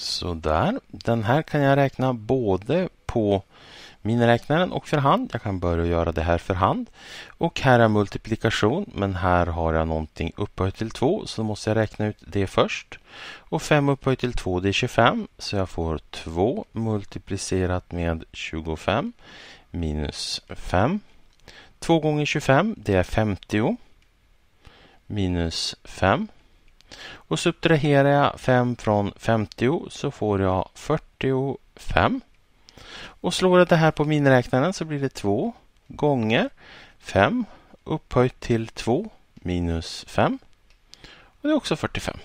Sådär, den här kan jag räkna både på miniräknaren och för hand. Jag kan börja göra det här för hand. Och här är multiplikation, men här har jag någonting upphöjt till 2, så då måste jag räkna ut det först. Och 5 upphöjt till 2, det är 25, så jag får 2 multiplicerat med 25 minus 5. 2 gånger 25, det är 50 minus 5. Och subtraherar jag 5 från 50 så får jag 45. Och slår jag det här på miniräknaren så blir det 2 gånger 5 upphöjt till 2 minus 5. Och det är också 45.